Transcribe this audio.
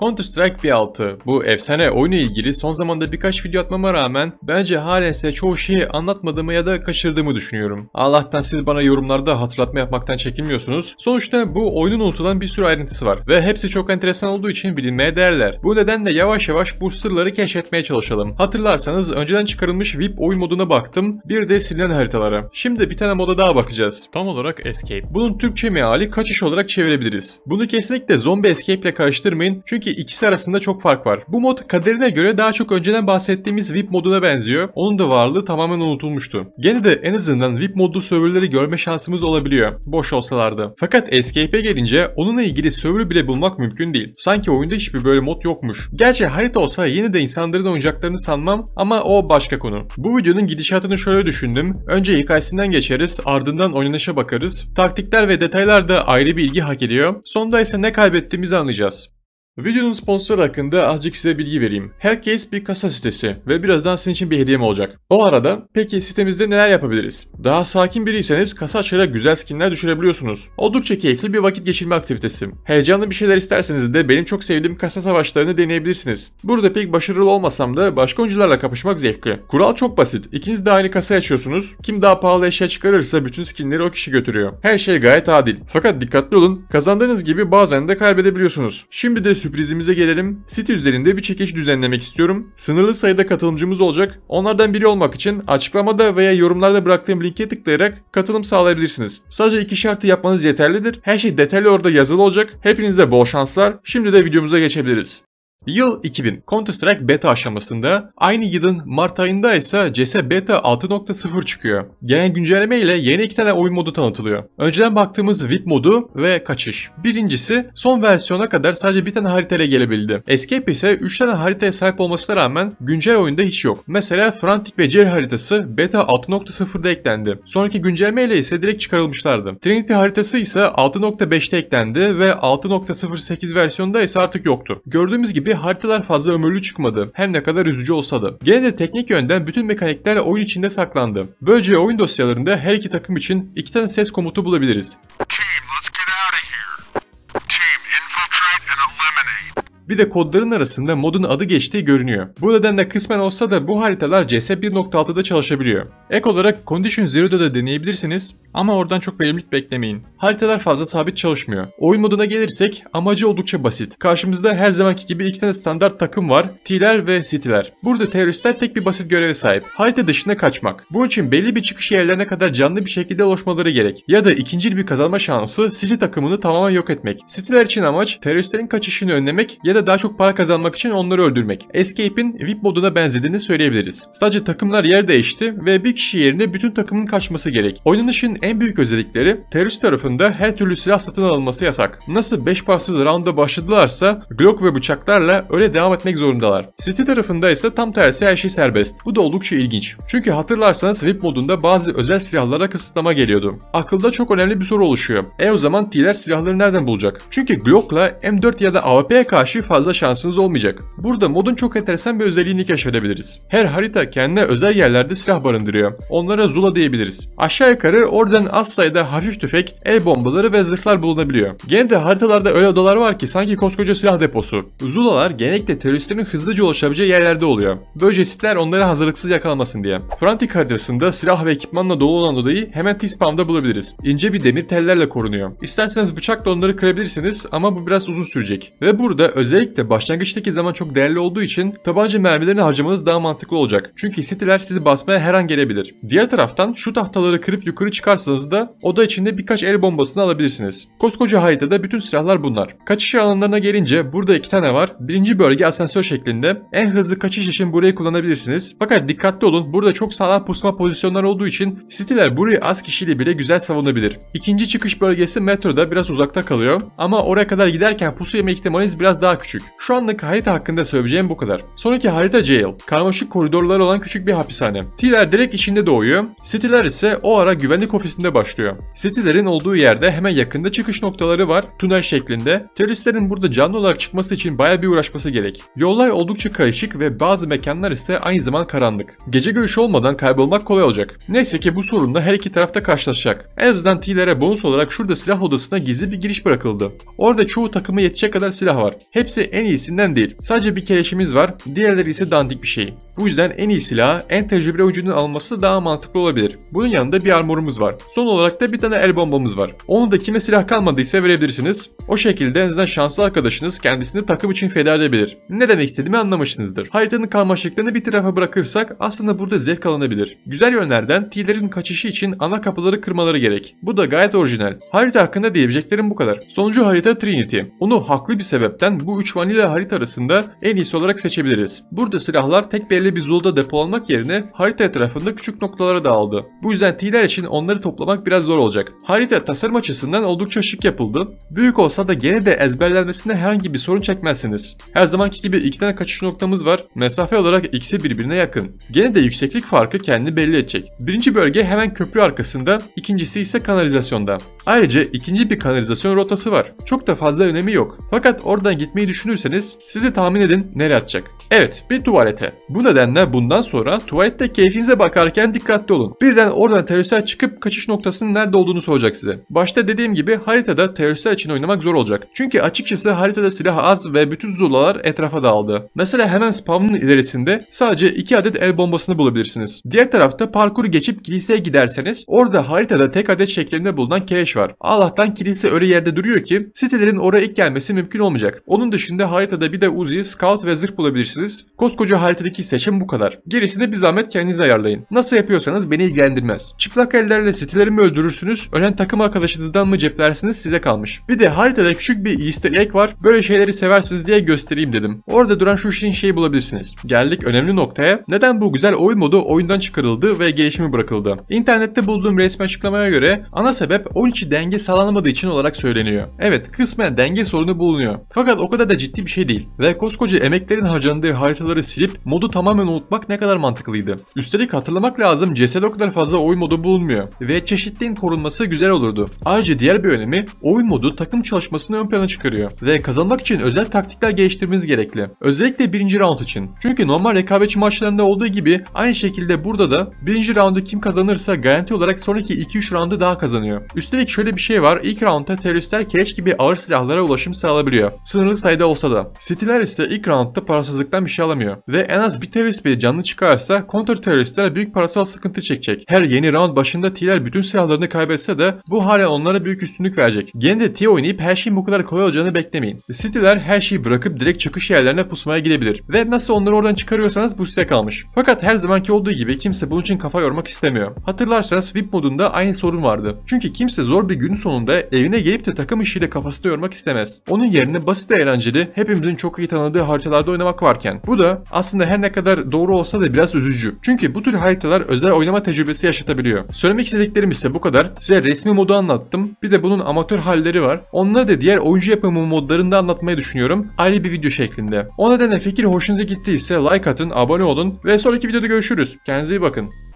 Counter Strike 1.6 bu efsane oyunu ilgili son zamanda birkaç video atmama rağmen bence halen size çoğu şeyi anlatmadığımı ya da kaçırdığımı düşünüyorum. Allah'tan siz bana yorumlarda hatırlatma yapmaktan çekinmiyorsunuz. Sonuçta bu oyunun unutulan bir sürü ayrıntısı var ve hepsi çok enteresan olduğu için bilinmeye değerler. Bu nedenle yavaş yavaş bu sırları keşfetmeye çalışalım. Hatırlarsanız önceden çıkarılmış VIP oyun moduna baktım bir de silinen haritalara. Şimdi bir tane moda daha bakacağız. Tam olarak Escape. Bunun Türkçe meali kaçış olarak çevirebiliriz. Bunu kesinlikle Zombie escape ile karıştırmayın çünkü ki ikisi arasında çok fark var. Bu mod kaderine göre daha çok önceden bahsettiğimiz VIP moduna benziyor. Onun da varlığı tamamen unutulmuştu. Gene de en azından VIP modlu serverleri görme şansımız olabiliyor. Boş olsalardı. Fakat Escape'e gelince onunla ilgili server bile bulmak mümkün değil. Sanki oyunda hiçbir böyle mod yokmuş. Gerçi harita olsa yine de insanların oyuncaklarını sanmam ama o başka konu. Bu videonun gidişatını şöyle düşündüm. Önce hikayesinden geçeriz, ardından oynanışa bakarız. Taktikler ve detaylar da ayrı bir ilgi hak ediyor. Sonda ise ne kaybettiğimizi anlayacağız. Videonun sponsoru hakkında azıcık size bilgi vereyim. Herkes bir kasa sitesi ve birazdan sizin için bir hediyem olacak. O arada peki sitemizde neler yapabiliriz? Daha sakin biriyseniz kasa açarak güzel skinler düşürebiliyorsunuz. Oldukça keyifli bir vakit geçirme aktivitesi. Heyecanlı bir şeyler isterseniz de benim çok sevdiğim kasa savaşlarını deneyebilirsiniz. Burada pek başarılı olmasam da başka oyuncularla kapışmak zevkli. Kural çok basit. İkiniz de aynı kasa açıyorsunuz. Kim daha pahalı eşya çıkarırsa bütün skinleri o kişi götürüyor. Her şey gayet adil. Fakat dikkatli olun. Kazandığınız gibi bazen de kaybedebiliyorsunuz. Şimdi de sürprizimize gelelim. Site üzerinde bir çekiş düzenlemek istiyorum. Sınırlı sayıda katılımcımız olacak. Onlardan biri olmak için açıklamada veya yorumlarda bıraktığım linke tıklayarak katılım sağlayabilirsiniz. Sadece iki şartı yapmanız yeterlidir. Her şey detaylı orada yazılı olacak. Hepinize bol şanslar. Şimdi de videomuza geçebiliriz. Yıl 2000. Counter-Strike beta aşamasında, aynı yılın Mart ayında ise CS beta 6.0 çıkıyor. Genel güncelleme ile yeni iki tane oyun modu tanıtılıyor. Önceden baktığımız VIP modu ve kaçış. Birincisi son versiyona kadar sadece bir tane haritaya gelebildi. Escape ise 3 tane haritaya sahip olmasına rağmen güncel oyunda hiç yok. Mesela Frantic ve Jerry haritası beta 6.0'da eklendi. Sonraki güncelleme ile ise direkt çıkarılmışlardı. Trinity haritası ise 6.5'te eklendi ve 6.08 versiyonda ise artık yoktu. Gördüğümüz gibi sebeple haritalar fazla ömürlü çıkmadı. Her ne kadar üzücü olsa da. Gene de teknik yönden bütün mekanikler oyun içinde saklandı. Böylece oyun dosyalarında her iki takım için iki tane ses komutu bulabiliriz. Bir de kodların arasında modun adı geçtiği görünüyor. Bu nedenle kısmen olsa da bu haritalar CS 1.6'da çalışabiliyor. Ek olarak Condition Zero'da da deneyebilirsiniz ama oradan çok verimlilik beklemeyin. Haritalar fazla sabit çalışmıyor. Oyun moduna gelirsek amacı oldukça basit. Karşımızda her zamanki gibi iki tane standart takım var. T'ler ve City'ler. Burada teröristler tek bir basit göreve sahip. Harita dışına kaçmak. Bunun için belli bir çıkış yerlerine kadar canlı bir şekilde ulaşmaları gerek. Ya da ikinci bir kazanma şansı City takımını tamamen yok etmek. City'ler için amaç teröristlerin kaçışını önlemek ya da oyunda daha çok para kazanmak için onları öldürmek. Escape'in VIP moduna benzediğini söyleyebiliriz. Sadece takımlar yer değişti ve bir kişi yerine bütün takımın kaçması gerek. Oyunun Oynanışın en büyük özellikleri terörist tarafında her türlü silah satın alınması yasak. Nasıl 5 parçasız rounda başladılarsa Glock ve bıçaklarla öyle devam etmek zorundalar. City tarafında ise tam tersi her şey serbest. Bu da oldukça ilginç. Çünkü hatırlarsanız VIP modunda bazı özel silahlara kısıtlama geliyordu. Akılda çok önemli bir soru oluşuyor. E o zaman T'ler silahları nereden bulacak? Çünkü Glock'la M4 ya da AWP'ye karşı fazla şansınız olmayacak. Burada modun çok enteresan bir özelliğini keşfedebiliriz. Her harita kendine özel yerlerde silah barındırıyor. Onlara Zula diyebiliriz. Aşağı yukarı oradan az sayıda hafif tüfek, el bombaları ve zırhlar bulunabiliyor. Genelde haritalarda öyle odalar var ki sanki koskoca silah deposu. Zulalar genellikle teröristlerin hızlıca ulaşabileceği yerlerde oluyor. Böylece sitler onları hazırlıksız yakalamasın diye. Frantik haritasında silah ve ekipmanla dolu olan odayı hemen T-Spam'da bulabiliriz. İnce bir demir tellerle korunuyor. İsterseniz bıçakla onları kırabilirsiniz ama bu biraz uzun sürecek. Ve burada özel Özellikle başlangıçtaki zaman çok değerli olduğu için tabanca mermilerini harcamanız daha mantıklı olacak. Çünkü siteler sizi basmaya her an gelebilir. Diğer taraftan şu tahtaları kırıp yukarı çıkarsanız da oda içinde birkaç el bombasını alabilirsiniz. Koskoca haritada bütün silahlar bunlar. Kaçış alanlarına gelince burada iki tane var. Birinci bölge asansör şeklinde. En hızlı kaçış için burayı kullanabilirsiniz. Fakat dikkatli olun burada çok sağlam pusma pozisyonlar olduğu için siteler burayı az kişiyle bile güzel savunabilir. İkinci çıkış bölgesi metroda biraz uzakta kalıyor ama oraya kadar giderken pusu yeme ihtimaliniz biraz daha küçük küçük. Şu anlık harita hakkında söyleyeceğim bu kadar. Sonraki harita jail. Karmaşık koridorlar olan küçük bir hapishane. T'ler direkt içinde doğuyor. City'ler ise o ara güvenlik ofisinde başlıyor. City'lerin olduğu yerde hemen yakında çıkış noktaları var. Tünel şeklinde. Teröristlerin burada canlı olarak çıkması için baya bir uğraşması gerek. Yollar oldukça karışık ve bazı mekanlar ise aynı zaman karanlık. Gece görüşü olmadan kaybolmak kolay olacak. Neyse ki bu sorunla her iki tarafta karşılaşacak. En azından T'lere bonus olarak şurada silah odasına gizli bir giriş bırakıldı. Orada çoğu takımı yetecek kadar silah var. Hep Hepsi en iyisinden değil. Sadece bir keleşimiz var, diğerleri ise dandik bir şey. Bu yüzden en iyi silah en tecrübeli oyuncunun alması daha mantıklı olabilir. Bunun yanında bir armorumuz var. Son olarak da bir tane el bombamız var. Onu da kime silah kalmadıysa verebilirsiniz. O şekilde en azından şanslı arkadaşınız kendisini takım için feda edebilir. Ne demek istediğimi anlamışsınızdır. Haritanın karmaşıklığını bir tarafa bırakırsak aslında burada zevk alınabilir. Güzel yönlerden T'lerin kaçışı için ana kapıları kırmaları gerek. Bu da gayet orijinal. Harita hakkında diyebileceklerim bu kadar. Sonuncu harita Trinity. Onu haklı bir sebepten bu üç vanilla harita arasında en iyisi olarak seçebiliriz. Burada silahlar tek belli belirli bir zulda depolamak yerine harita etrafında küçük noktalara dağıldı. Bu yüzden üzentiler için onları toplamak biraz zor olacak. Harita tasarım açısından oldukça şık yapıldı. Büyük olsa da gene de ezberlenmesinde herhangi bir sorun çekmezsiniz. Her zamanki gibi iki tane kaçış noktamız var. Mesafe olarak ikisi birbirine yakın. Gene de yükseklik farkı kendini belli edecek. Birinci bölge hemen köprü arkasında, ikincisi ise kanalizasyonda. Ayrıca ikinci bir kanalizasyon rotası var. Çok da fazla önemi yok. Fakat oradan gitmeyi düşünürseniz sizi tahmin edin nereye atacak. Evet bir tuvalete. Buna da edenler bundan sonra tuvalette keyfinize bakarken dikkatli olun. Birden oradan teröristler çıkıp kaçış noktasının nerede olduğunu soracak size. Başta dediğim gibi haritada teröristler için oynamak zor olacak. Çünkü açıkçası haritada silah az ve bütün zulalar etrafa dağıldı. Mesela hemen spawn'ın ilerisinde sadece 2 adet el bombasını bulabilirsiniz. Diğer tarafta parkuru geçip kiliseye giderseniz orada haritada tek adet şeklinde bulunan kereş var. Allah'tan kilise öyle yerde duruyor ki sitelerin oraya ilk gelmesi mümkün olmayacak. Onun dışında haritada bir de Uzi, Scout ve zırh bulabilirsiniz. Koskoca haritadaki seçenekler seçim bu kadar. Gerisini bir zahmet kendiniz ayarlayın. Nasıl yapıyorsanız beni ilgilendirmez. Çıplak ellerle sitelerimi öldürürsünüz, ölen takım arkadaşınızdan mı ceplersiniz size kalmış. Bir de haritada küçük bir easter egg var, böyle şeyleri seversiniz diye göstereyim dedim. Orada duran şu işin şeyi bulabilirsiniz. Geldik önemli noktaya. Neden bu güzel oyun modu oyundan çıkarıldı ve gelişimi bırakıldı? İnternette bulduğum resmi açıklamaya göre ana sebep 13 denge sağlanamadığı için olarak söyleniyor. Evet kısmen denge sorunu bulunuyor. Fakat o kadar da ciddi bir şey değil. Ve koskoca emeklerin harcandığı haritaları silip modu tamamen tamamen unutmak ne kadar mantıklıydı. Üstelik hatırlamak lazım CS'de o kadar fazla oyun modu bulunmuyor ve çeşitliğin korunması güzel olurdu. Ayrıca diğer bir önemi oyun modu takım çalışmasını ön plana çıkarıyor ve kazanmak için özel taktikler geliştirmeniz gerekli. Özellikle birinci round için. Çünkü normal rekabetçi maçlarında olduğu gibi aynı şekilde burada da birinci roundu kim kazanırsa garanti olarak sonraki 2-3 roundu daha kazanıyor. Üstelik şöyle bir şey var ilk roundda teröristler keş gibi ağır silahlara ulaşım sağlayabiliyor. Sınırlı sayıda olsa da. City'ler ise ilk roundda parasızlıktan bir şey alamıyor ve en az bir terörist bir canlı çıkarsa kontrteröristler büyük parasal sıkıntı çekecek. Her yeni round başında T'ler bütün silahlarını kaybetse de bu hala onlara büyük üstünlük verecek. Gene de T oynayıp her şeyin bu kadar kolay olacağını beklemeyin. City'ler her şeyi bırakıp direkt çıkış yerlerine pusmaya gidebilir. Ve nasıl onları oradan çıkarıyorsanız bu size kalmış. Fakat her zamanki olduğu gibi kimse bunun için kafa yormak istemiyor. Hatırlarsanız VIP modunda aynı sorun vardı. Çünkü kimse zor bir gün sonunda evine gelip de takım işiyle kafasını yormak istemez. Onun yerine basit eğlenceli, hepimizin çok iyi tanıdığı haritalarda oynamak varken. Bu da aslında her ne kadar kadar doğru olsa da biraz üzücü. Çünkü bu tür haritalar özel oynama tecrübesi yaşatabiliyor. Söylemek istediklerim ise bu kadar. Size resmi modu anlattım. Bir de bunun amatör halleri var. Onları da diğer oyuncu yapımı modlarında anlatmayı düşünüyorum. Ayrı bir video şeklinde. O nedenle fikir hoşunuza gittiyse like atın, abone olun ve sonraki videoda görüşürüz. Kendinize iyi bakın.